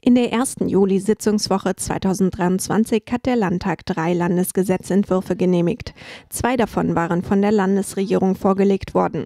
In der ersten Juli-Sitzungswoche 2023 hat der Landtag drei Landesgesetzentwürfe genehmigt. Zwei davon waren von der Landesregierung vorgelegt worden.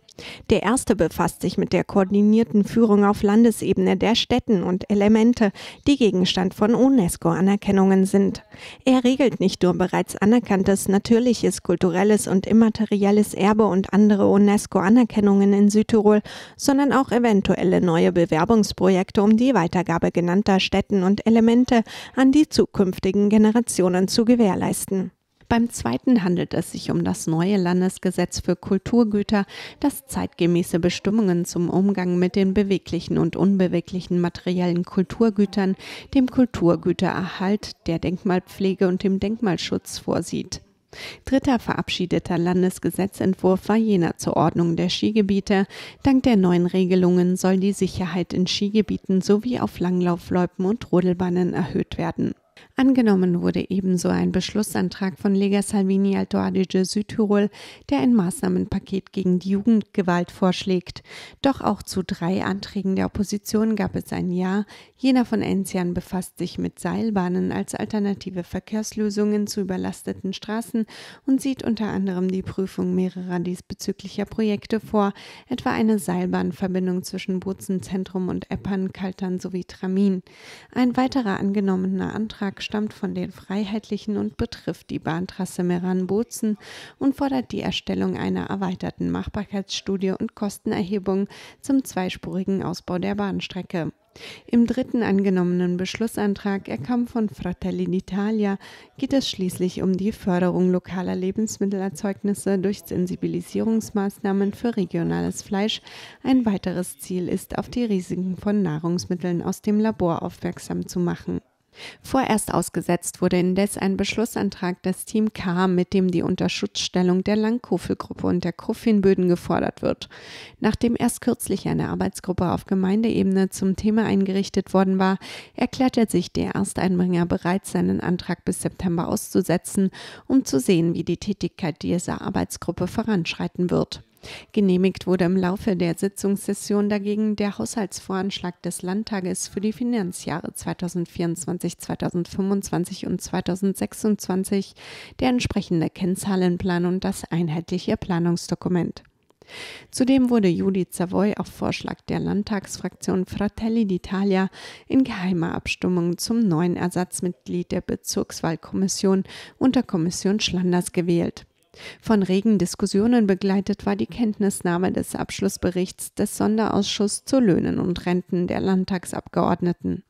Der erste befasst sich mit der koordinierten Führung auf Landesebene der Städten und Elemente, die Gegenstand von UNESCO-Anerkennungen sind. Er regelt nicht nur bereits anerkanntes natürliches, kulturelles und immaterielles Erbe und andere UNESCO-Anerkennungen in Südtirol, sondern auch eventuelle neue Bewerbungsprojekte um die Weitergabe genannter Städten und Elemente an die zukünftigen Generationen zu gewährleisten. Beim zweiten handelt es sich um das neue Landesgesetz für Kulturgüter, das zeitgemäße Bestimmungen zum Umgang mit den beweglichen und unbeweglichen materiellen Kulturgütern, dem Kulturgütererhalt, der Denkmalpflege und dem Denkmalschutz vorsieht. Dritter verabschiedeter Landesgesetzentwurf war jener zur Ordnung der Skigebiete. Dank der neuen Regelungen soll die Sicherheit in Skigebieten sowie auf Langlaufloipen und Rodelbahnen erhöht werden. Angenommen wurde ebenso ein Beschlussantrag von Lega Salvini Alto Adige Südtirol, der ein Maßnahmenpaket gegen die Jugendgewalt vorschlägt. Doch auch zu drei Anträgen der Opposition gab es ein Ja. Jener von Enzian befasst sich mit Seilbahnen als alternative Verkehrslösungen zu überlasteten Straßen und sieht unter anderem die Prüfung mehrerer diesbezüglicher Projekte vor, etwa eine Seilbahnverbindung zwischen Bozenzentrum und Eppern, Kaltern sowie Tramin. Ein weiterer angenommener Antrag stammt von den Freiheitlichen und betrifft die Bahntrasse Meran-Bozen und fordert die Erstellung einer erweiterten Machbarkeitsstudie und Kostenerhebung zum zweispurigen Ausbau der Bahnstrecke. Im dritten angenommenen Beschlussantrag, er kam von Fratelli d'Italia, geht es schließlich um die Förderung lokaler Lebensmittelerzeugnisse durch Sensibilisierungsmaßnahmen für regionales Fleisch. Ein weiteres Ziel ist, auf die Risiken von Nahrungsmitteln aus dem Labor aufmerksam zu machen. Vorerst ausgesetzt wurde indes ein Beschlussantrag des Team K, mit dem die Unterschutzstellung der Langkofelgruppe und der Kofinböden gefordert wird. Nachdem erst kürzlich eine Arbeitsgruppe auf Gemeindeebene zum Thema eingerichtet worden war, erklärte sich der Ersteinbringer bereit, seinen Antrag bis September auszusetzen, um zu sehen, wie die Tätigkeit dieser Arbeitsgruppe voranschreiten wird. Genehmigt wurde im Laufe der Sitzungssession dagegen der Haushaltsvoranschlag des Landtages für die Finanzjahre 2024, 2025 und 2026, der entsprechende Kennzahlenplan und das einheitliche Planungsdokument. Zudem wurde Judith Savoy auf Vorschlag der Landtagsfraktion Fratelli d'Italia in geheimer Abstimmung zum neuen Ersatzmitglied der Bezirkswahlkommission unter Kommission Schlanders gewählt. Von regen Diskussionen begleitet war die Kenntnisnahme des Abschlussberichts des Sonderausschusses zu Löhnen und Renten der Landtagsabgeordneten